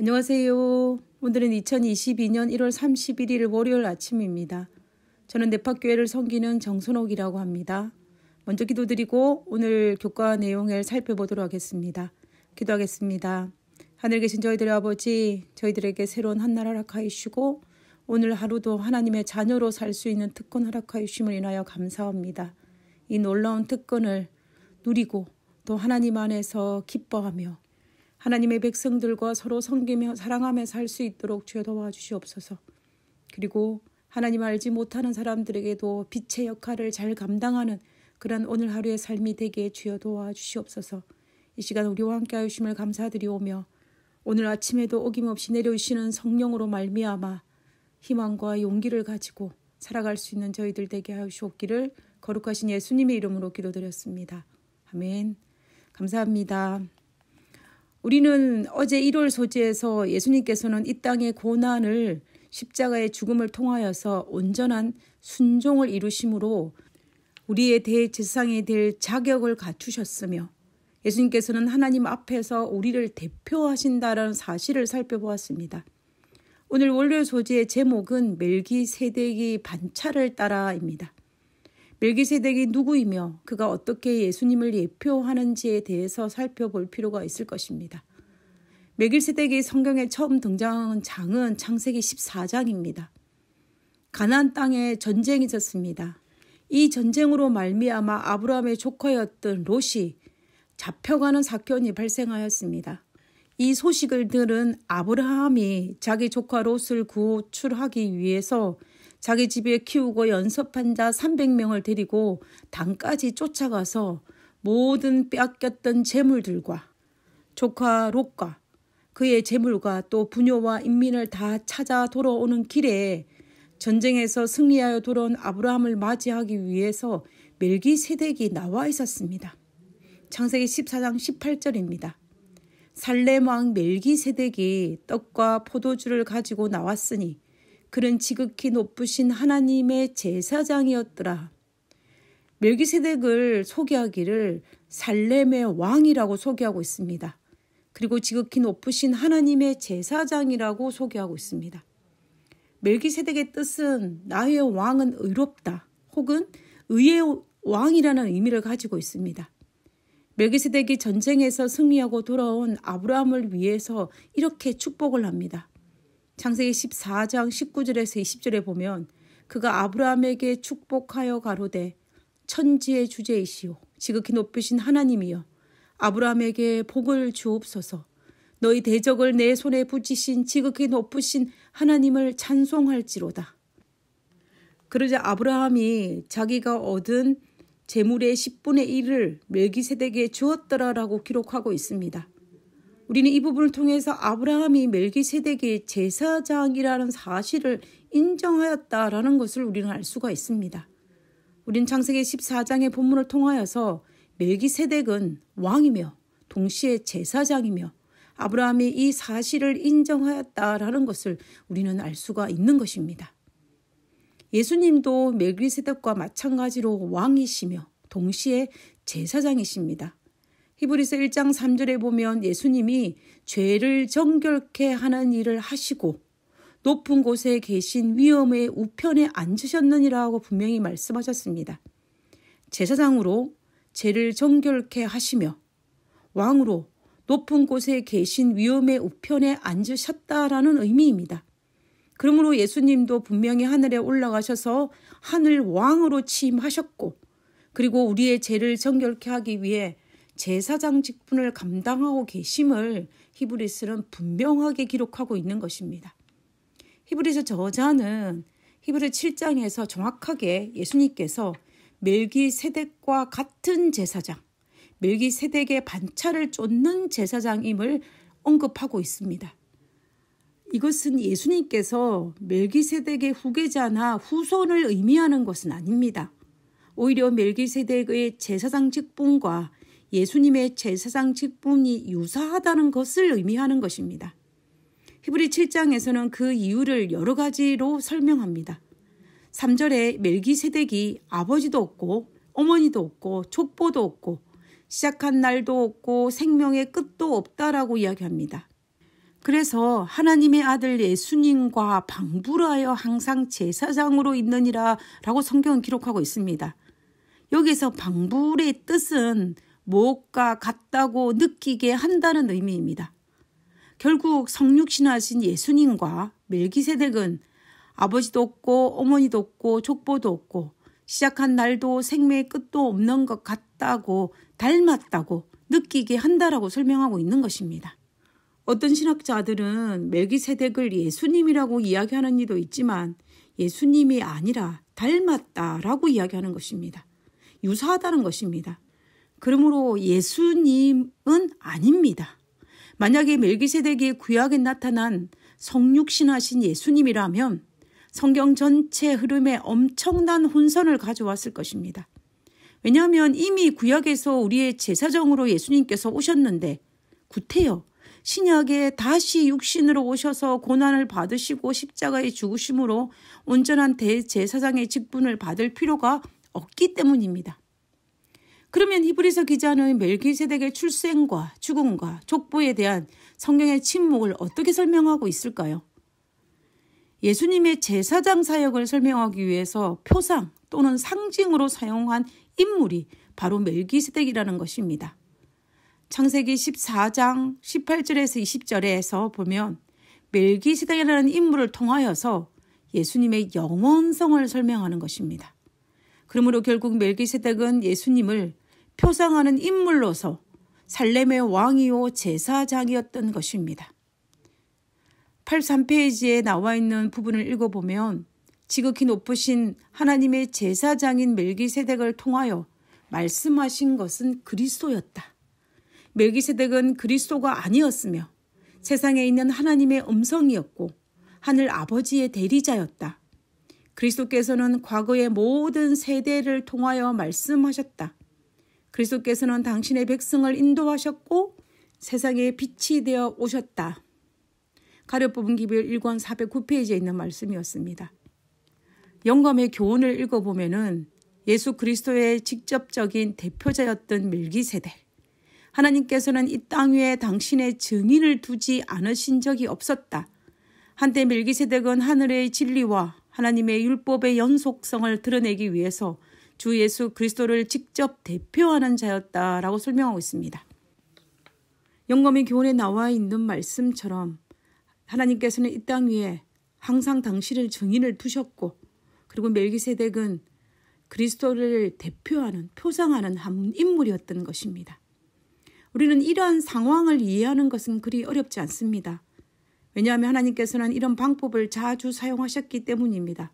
안녕하세요. 오늘은 2022년 1월 31일 월요일 아침입니다. 저는 네파교회를 섬기는 정선옥이라고 합니다. 먼저 기도드리고 오늘 교과 내용을 살펴보도록 하겠습니다. 기도하겠습니다. 하늘 에 계신 저희들의 아버지, 저희들에게 새로운 한날 허락하여 시고 오늘 하루도 하나님의 자녀로 살 수 있는 특권 허락하여 주심을 인하여 감사합니다. 이 놀라운 특권을 누리고 또 하나님 안에서 기뻐하며 하나님의 백성들과 서로 섬기며 사랑하며 살 수 있도록 주여 도와주시옵소서. 그리고 하나님 알지 못하는 사람들에게도 빛의 역할을 잘 감당하는 그런 오늘 하루의 삶이 되게 주여 도와주시옵소서. 이 시간 우리와 함께 하심을 감사드리오며 오늘 아침에도 어김없이 내려오시는 성령으로 말미암아 희망과 용기를 가지고 살아갈 수 있는 저희들 되게 하시옵기를 거룩하신 예수님의 이름으로 기도드렸습니다. 아멘. 감사합니다. 우리는 어제 1월 소지에서 예수님께서는 이 땅의 고난을 십자가의 죽음을 통하여서 온전한 순종을 이루심으로 우리의 대제사장이 될 자격을 갖추셨으며 예수님께서는 하나님 앞에서 우리를 대표하신다라는 사실을 살펴보았습니다. 오늘 원료 소지의 제목은 멜기세대기 반차를 따라입니다. 멜기세덱이 누구이며 그가 어떻게 예수님을 예표하는지에 대해서 살펴볼 필요가 있을 것입니다. 멜기세덱이 성경에 처음 등장한 장은 창세기 14장입니다. 가나안 땅에 전쟁이 있었습니다. 이 전쟁으로 말미암아 아브라함의 조카였던 롯이 잡혀가는 사건이 발생하였습니다. 이 소식을 들은 아브라함이 자기 조카 롯을 구출하기 위해서 자기 집에 키우고 연습한 자 300명을 데리고 당까지 쫓아가서 모든 빼앗겼던 재물들과 조카 록과 그의 재물과 또 부녀와 인민을 다 찾아 돌아오는 길에 전쟁에서 승리하여 돌아온 아브라함을 맞이하기 위해서 멜기세덱이 나와 있었습니다. 창세기 14장 18절입니다. 살렘왕 멜기세덱이 떡과 포도주를 가지고 나왔으니 그는 지극히 높으신 하나님의 제사장이었더라. 멜기세덱을 소개하기를 살렘의 왕이라고 소개하고 있습니다. 그리고 지극히 높으신 하나님의 제사장이라고 소개하고 있습니다. 멜기세덱의 뜻은 나의 왕은 의롭다 혹은 의의 왕이라는 의미를 가지고 있습니다. 멜기세덱이 전쟁에서 승리하고 돌아온 아브라함을 위해서 이렇게 축복을 합니다. 창세기 14장 19절에서 20절에 보면 그가 아브라함에게 축복하여 가로되 천지의 주제이시오 지극히 높으신 하나님이여 아브라함에게 복을 주옵소서 너희 대적을 내 손에 붙이신 지극히 높으신 하나님을 찬송할지로다. 그러자 아브라함이 자기가 얻은 재물의 10분의 1을 멜기세덱에 주었더라라고 기록하고 있습니다. 우리는 이 부분을 통해서 아브라함이 멜기세덱의 제사장이라는 사실을 인정하였다라는 것을 우리는 알 수가 있습니다. 우린 창세기 14장의 본문을 통하여서 멜기세덱은 왕이며 동시에 제사장이며 아브라함이 이 사실을 인정하였다라는 것을 우리는 알 수가 있는 것입니다. 예수님도 멜기세덱과 마찬가지로 왕이시며 동시에 제사장이십니다. 히브리서 1장 3절에 보면 예수님이 죄를 정결케 하는 일을 하시고 높은 곳에 계신 위엄의 우편에 앉으셨느니라고 분명히 말씀하셨습니다. 제사장으로 죄를 정결케 하시며 왕으로 높은 곳에 계신 위엄의 우편에 앉으셨다라는 의미입니다. 그러므로 예수님도 분명히 하늘에 올라가셔서 하늘 왕으로 취임하셨고 그리고 우리의 죄를 정결케 하기 위해 제사장 직분을 감당하고 계심을 히브리스는 분명하게 기록하고 있는 것입니다. 히브리스 저자는 히브리 7장에서 정확하게 예수님께서 멜기세덱과 같은 제사장, 멜기세덱의 반차를 쫓는 제사장임을 언급하고 있습니다. 이것은 예수님께서 멜기세덱의 후계자나 후손을 의미하는 것은 아닙니다. 오히려 멜기세덱의 제사장 직분과 예수님의 제사장 직분이 유사하다는 것을 의미하는 것입니다. 히브리 7장에서는 그 이유를 여러 가지로 설명합니다. 3절에 멜기세덱이 아버지도 없고 어머니도 없고 족보도 없고 시작한 날도 없고 생명의 끝도 없다라고 이야기합니다. 그래서 하나님의 아들 예수님과 방불하여 항상 제사장으로 있느니라 라고 성경은 기록하고 있습니다. 여기서 방불의 뜻은 무엇과 같다고 느끼게 한다는 의미입니다. 결국 성육신하신 예수님과 멜기세덱은 아버지도 없고 어머니도 없고 족보도 없고 시작한 날도 생명의 끝도 없는 것 같다고 닮았다고 느끼게 한다라고 설명하고 있는 것입니다. 어떤 신학자들은 멜기세덱을 예수님이라고 이야기하는 이도 있지만 예수님이 아니라 닮았다라고 이야기하는 것입니다. 유사하다는 것입니다. 그러므로 예수님은 아닙니다. 만약에 멜기세덱이 구약에 나타난 성육신하신 예수님이라면 성경 전체 흐름에 엄청난 혼선을 가져왔을 것입니다. 왜냐하면 이미 구약에서 우리의 제사장으로 예수님께서 오셨는데 구태여 신약에 다시 육신으로 오셔서 고난을 받으시고 십자가의 죽으심으로 온전한 대제사장의 직분을 받을 필요가 없기 때문입니다. 그러면 히브리서 기자는 멜기세덱의 출생과 죽음과 족보에 대한 성경의 침묵을 어떻게 설명하고 있을까요? 예수님의 제사장 사역을 설명하기 위해서 표상 또는 상징으로 사용한 인물이 바로 멜기세덱이라는 것입니다. 창세기 14장 18절에서 20절에서 보면 멜기세덱이라는 인물을 통하여서 예수님의 영원성을 설명하는 것입니다. 그러므로 결국 멜기세덱은 예수님을 표상하는 인물로서 살렘의 왕이요 제사장이었던 것입니다. 83페이지에 나와 있는 부분을 읽어보면 지극히 높으신 하나님의 제사장인 멜기세덱을 통하여 말씀하신 것은 그리스도였다. 멜기세덱은 그리스도가 아니었으며 세상에 있는 하나님의 음성이었고 하늘 아버지의 대리자였다. 그리스도께서는 과거의 모든 세대를 통하여 말씀하셨다. 그리스도께서는 당신의 백성을 인도하셨고 세상에 빛이 되어 오셨다. 가려 뽑은 기별 1권 409페이지에 있는 말씀이었습니다. 영감의 교훈을 읽어보면 예수 그리스도의 직접적인 대표자였던 밀기세대. 하나님께서는 이 땅 위에 당신의 증인을 두지 않으신 적이 없었다. 한때 밀기세대은 하늘의 진리와 하나님의 율법의 연속성을 드러내기 위해서 주 예수 그리스도를 직접 대표하는 자였다라고 설명하고 있습니다. 영검의 교훈에 나와 있는 말씀처럼 하나님께서는 이 땅 위에 항상 당신을 증인을 두셨고 그리고 멜기세덱은 그리스도를 대표하는 표상하는 한 인물이었던 것입니다. 우리는 이러한 상황을 이해하는 것은 그리 어렵지 않습니다. 왜냐하면 하나님께서는 이런 방법을 자주 사용하셨기 때문입니다.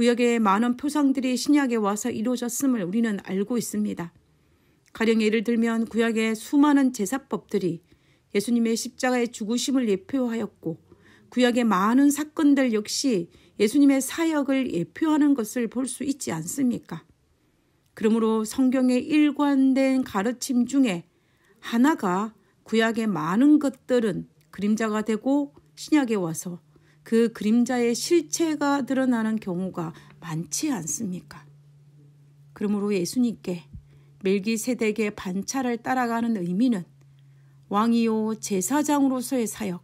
구역의 많은 표상들이 신약에 와서 이루어졌음을 우리는 알고 있습니다. 가령 예를 들면 구약의 수많은 제사법들이 예수님의 십자가의 죽으심을 예표하였고 구약의 많은 사건들 역시 예수님의 사역을 예표하는 것을 볼 수 있지 않습니까? 그러므로 성경의 일관된 가르침 중에 하나가 구약의 많은 것들은 그림자가 되고 신약에 와서 그 그림자의 실체가 드러나는 경우가 많지 않습니까? 그러므로 예수님께 멜기세덱의 반차를 따라가는 의미는 왕이요 제사장으로서의 사역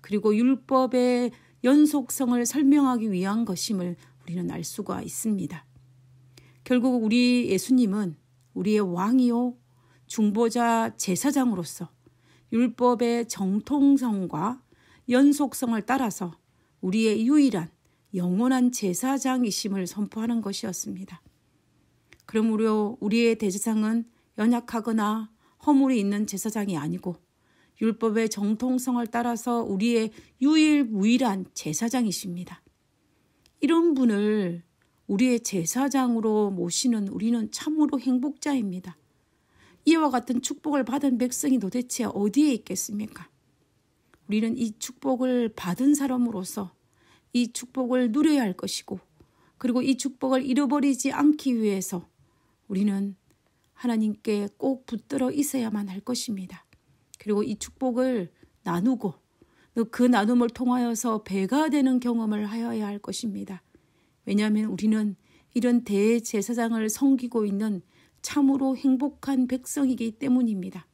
그리고 율법의 연속성을 설명하기 위한 것임을 우리는 알 수가 있습니다. 결국 우리 예수님은 우리의 왕이요 중보자 제사장으로서 율법의 정통성과 연속성을 따라서 우리의 유일한 영원한 제사장이심을 선포하는 것이었습니다. 그러므로 우리의 대제상은 연약하거나 허물이 있는 제사장이 아니고 율법의 정통성을 따라서 우리의 유일무일한 제사장이십니다. 이런 분을 우리의 제사장으로 모시는 우리는 참으로 행복자입니다. 이와 같은 축복을 받은 백성이 도대체 어디에 있겠습니까? 우리는 이 축복을 받은 사람으로서 이 축복을 누려야 할 것이고 그리고 이 축복을 잃어버리지 않기 위해서 우리는 하나님께 꼭 붙들어 있어야만 할 것입니다. 그리고 이 축복을 나누고 그 나눔을 통하여서 배가 되는 경험을 하여야 할 것입니다. 왜냐하면 우리는 이런 대제사장을 섬기고 있는 참으로 행복한 백성이기 때문입니다.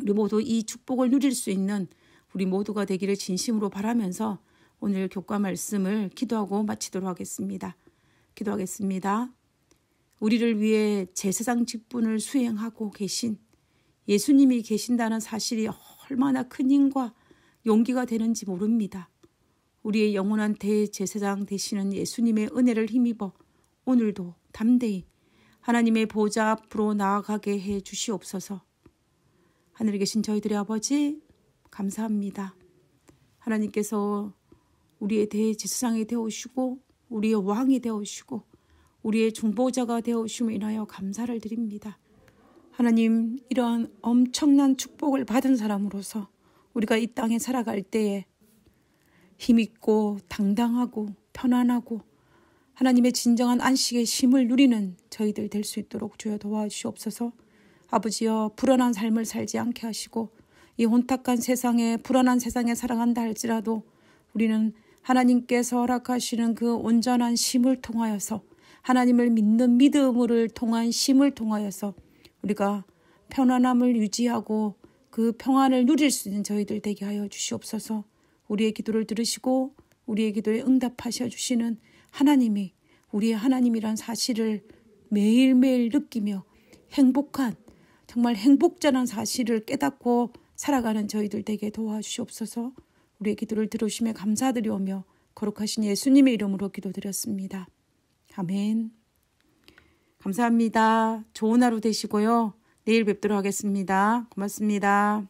우리 모두 이 축복을 누릴 수 있는 우리 모두가 되기를 진심으로 바라면서 오늘 교과 말씀을 기도하고 마치도록 하겠습니다. 기도하겠습니다. 우리를 위해 제사장 직분을 수행하고 계신 예수님이 계신다는 사실이 얼마나 큰 힘과 용기가 되는지 모릅니다. 우리의 영원한 대제사장 되시는 예수님의 은혜를 힘입어 오늘도 담대히 하나님의 보좌 앞으로 나아가게 해 주시옵소서. 하늘에 계신 저희들의 아버지 감사합니다. 하나님께서 우리의 대제사이 되어오시고 우리의 왕이 되어오시고 우리의 중보자가 되어오심을 인하여 감사를 드립니다. 하나님 이러한 엄청난 축복을 받은 사람으로서 우리가 이 땅에 살아갈 때에 힘있고 당당하고 편안하고 하나님의 진정한 안식의 힘을 누리는 저희들 될 수 있도록 주여 도와주시옵소서 아버지여 불안한 삶을 살지 않게 하시고 이 혼탁한 세상에 불안한 세상에 살아간다 할지라도 우리는 하나님께서 허락하시는 그 온전한 심을 통하여서 하나님을 믿는 믿음을 통한 심을 통하여서 우리가 편안함을 유지하고 그 평안을 누릴 수 있는 저희들 되게 하여 주시옵소서. 우리의 기도를 들으시고 우리의 기도에 응답하셔 주시는 하나님이 우리의 하나님이란 사실을 매일매일 느끼며 행복한 정말 행복자란 사실을 깨닫고 살아가는 저희들 되게 도와주시옵소서 우리의 기도를 들으심에 감사드리오며 거룩하신 예수님의 이름으로 기도드렸습니다. 아멘. 감사합니다. 좋은 하루 되시고요. 내일 뵙도록 하겠습니다. 고맙습니다.